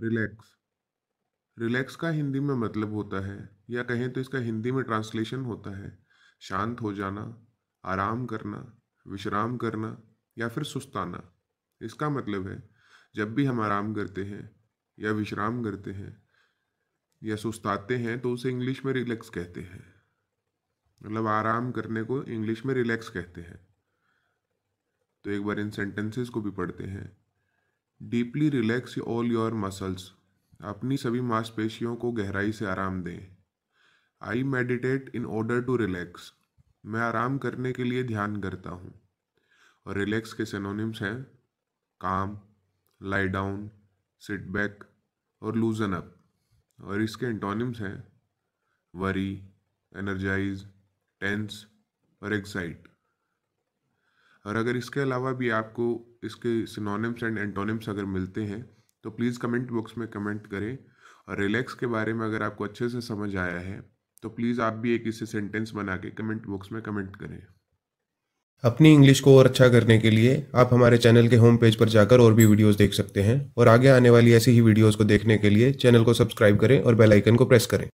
relax relax का हिंदी में मतलब होता है या कहें तो इसका हिंदी में ट्रांसलेशन होता है शांत हो जाना आराम करना विश्राम करना या फिर सुस्ताना इसका मतलब है जब भी हम आराम करते हैं या विश्राम करते हैं या सुस्ताते हैं तो उसे इंग्लिश में रिलैक्स कहते हैं मतलब आराम करने को इंग्लिश में रिलैक्स कहते हैं तो एक बार इन सेंटेंसेस को भी पढ़ते हैं deeply relax all your muscles अपनी सभी मांसपेशियों को गहराई से आराम दें I meditate in order to relax मैं आराम करने के लिए ध्यान करता हूँ और रिलैक्स के सेनोनिम्स हैं काम लाई डाउन सिट बैक और लूजन अप और इसके इंटोनिम्स हैं वरी एनर्जाइज टेंस और एक्साइट और अगर इसके अलावा भी आपको इसके सिनोनिम्स एंड एंटोनिम्स अगर मिलते हैं तो प्लीज़ कमेंट बॉक्स में कमेंट करें और रिलैक्स के बारे में अगर आपको अच्छे से समझ आया है तो प्लीज़ आप भी एक इसे सेंटेंस बना के कमेंट बॉक्स में कमेंट करें अपनी इंग्लिश को और अच्छा करने के लिए आप हमारे चैनल के होम पेज पर जाकर और भी वीडियोस देख सकते हैं और आगे आने वाली ऐसी ही वीडियोस को देखने के लिए चैनल को सब्सक्राइब करें और बेल आइकन को प्रेस करें